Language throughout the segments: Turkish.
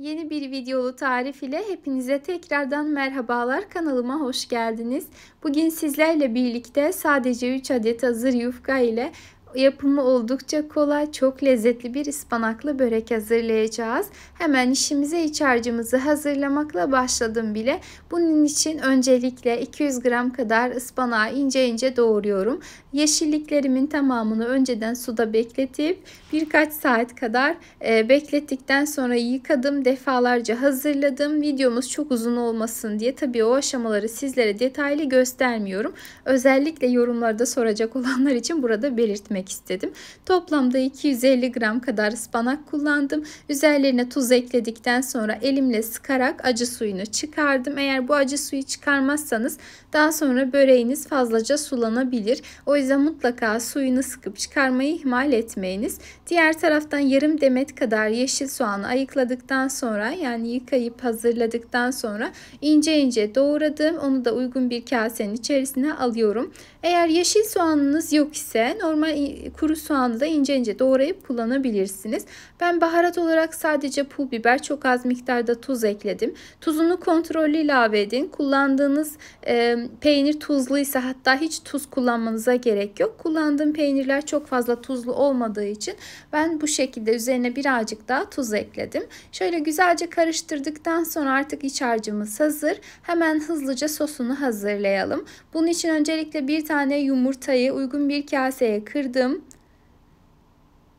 Yeni bir videolu tarif ile hepinize tekrardan merhabalar kanalıma hoş geldiniz. Bugün sizlerle birlikte sadece 3 adet hazır yufka ile Yapımı oldukça kolay, çok lezzetli bir ıspanaklı börek hazırlayacağız. Hemen işimize iç harcımızı hazırlamakla başladım bile. Bunun için öncelikle 200 gram kadar ıspanağı ince ince doğruyorum. Yeşilliklerimin tamamını önceden suda bekletip birkaç saat kadar e, beklettikten sonra yıkadım. Defalarca hazırladım. Videomuz çok uzun olmasın diye tabii o aşamaları sizlere detaylı göstermiyorum. Özellikle yorumlarda soracak olanlar için burada belirtmek vermek istedim. Toplamda 250 gram kadar ıspanak kullandım. Üzerlerine tuz ekledikten sonra elimle sıkarak acı suyunu çıkardım. Eğer bu acı suyu çıkarmazsanız daha sonra böreğiniz fazlaca sulanabilir. O yüzden mutlaka suyunu sıkıp çıkarmayı ihmal etmeyiniz. Diğer taraftan yarım demet kadar yeşil soğanı ayıkladıktan sonra yani yıkayıp hazırladıktan sonra ince ince doğradım. Onu da uygun bir kasenin içerisine alıyorum. Eğer yeşil soğanınız yok ise normal kuru soğanı da ince ince doğrayıp kullanabilirsiniz. Ben baharat olarak sadece pul biber çok az miktarda tuz ekledim. Tuzunu kontrollü ilave edin. Kullandığınız e, peynir tuzluysa hatta hiç tuz kullanmanıza gerek yok. Kullandığım peynirler çok fazla tuzlu olmadığı için ben bu şekilde üzerine birazcık daha tuz ekledim. Şöyle güzelce karıştırdıktan sonra artık iç harcımız hazır. Hemen hızlıca sosunu hazırlayalım. Bunun için öncelikle bir tane yumurtayı uygun bir kaseye kırdım sıktım.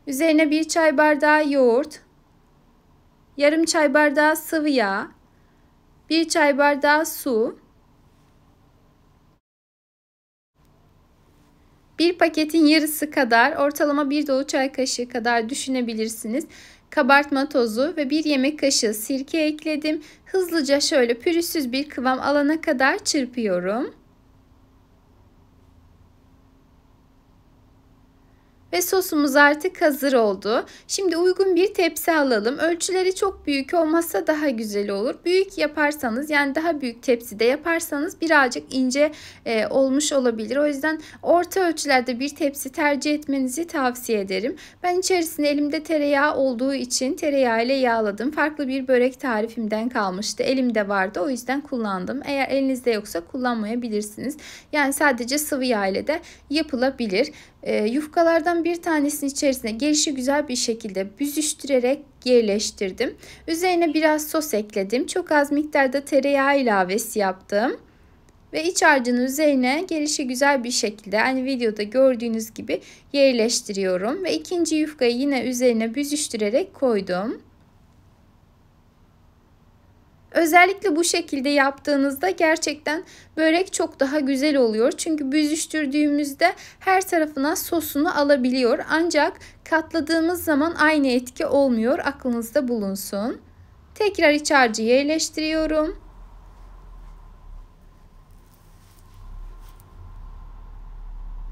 Üzerine bir çay bardağı yoğurt, yarım çay bardağı sıvı yağ, bir çay bardağı su, bir paketin yarısı kadar ortalama bir dolu çay kaşığı kadar düşünebilirsiniz. Kabartma tozu ve bir yemek kaşığı sirke ekledim. Hızlıca şöyle pürüzsüz bir kıvam alana kadar çırpıyorum. ve sosumuz artık hazır oldu. Şimdi uygun bir tepsi alalım. Ölçüleri çok büyük olmazsa daha güzel olur. Büyük yaparsanız yani daha büyük tepside yaparsanız birazcık ince e, olmuş olabilir. O yüzden orta ölçülerde bir tepsi tercih etmenizi tavsiye ederim. Ben içerisinde elimde tereyağı olduğu için tereyağı ile yağladım. Farklı bir börek tarifimden kalmıştı. Elimde vardı o yüzden kullandım. Eğer elinizde yoksa kullanmayabilirsiniz. Yani sadece sıvı yağ ile de yapılabilir. E, yufkalardan bir tanesinin içerisine gelişi güzel bir şekilde büzüştürerek yerleştirdim. Üzerine biraz sos ekledim. Çok az miktarda tereyağı ilavesi yaptım. Ve iç harcının üzerine gelişi güzel bir şekilde aynı videoda gördüğünüz gibi yerleştiriyorum. Ve ikinci yufkayı yine üzerine büzüştürerek koydum. Özellikle bu şekilde yaptığınızda gerçekten börek çok daha güzel oluyor. Çünkü büzüştürdüğümüzde her tarafına sosunu alabiliyor. Ancak katladığımız zaman aynı etki olmuyor. Aklınızda bulunsun. Tekrar iç harcı yerleştiriyorum.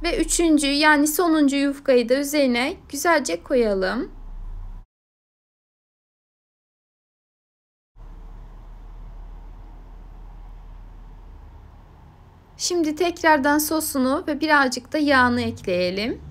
Ve üçüncü yani sonuncu yufkayı da üzerine güzelce koyalım. Şimdi tekrardan sosunu ve birazcık da yağını ekleyelim.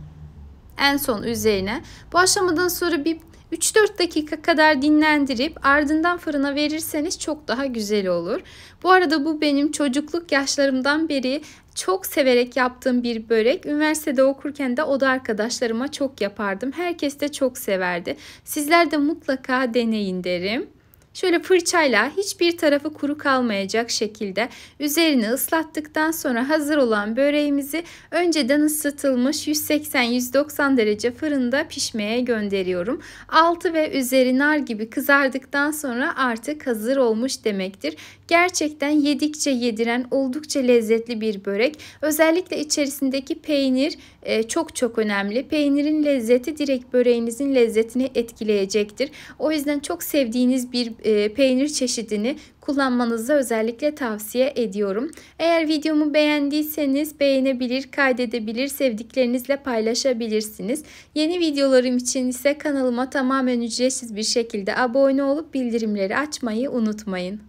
En son üzerine. Bu aşamadan sonra bir 3-4 dakika kadar dinlendirip ardından fırına verirseniz çok daha güzel olur. Bu arada bu benim çocukluk yaşlarımdan beri çok severek yaptığım bir börek. Üniversitede okurken de oda arkadaşlarıma çok yapardım. Herkes de çok severdi. Sizler de mutlaka deneyin derim. Şöyle fırçayla hiçbir tarafı kuru kalmayacak şekilde üzerini ıslattıktan sonra hazır olan böreğimizi önceden ısıtılmış 180-190 derece fırında pişmeye gönderiyorum. Altı ve üzeri nar gibi kızardıktan sonra artık hazır olmuş demektir. Gerçekten yedikçe yediren oldukça lezzetli bir börek. Özellikle içerisindeki peynir e, çok çok önemli. Peynirin lezzeti direkt böreğinizin lezzetini etkileyecektir. O yüzden çok sevdiğiniz bir e, e, peynir çeşidini kullanmanızı özellikle tavsiye ediyorum. Eğer videomu beğendiyseniz beğenebilir, kaydedebilir, sevdiklerinizle paylaşabilirsiniz. Yeni videolarım için ise kanalıma tamamen ücretsiz bir şekilde abone olup bildirimleri açmayı unutmayın.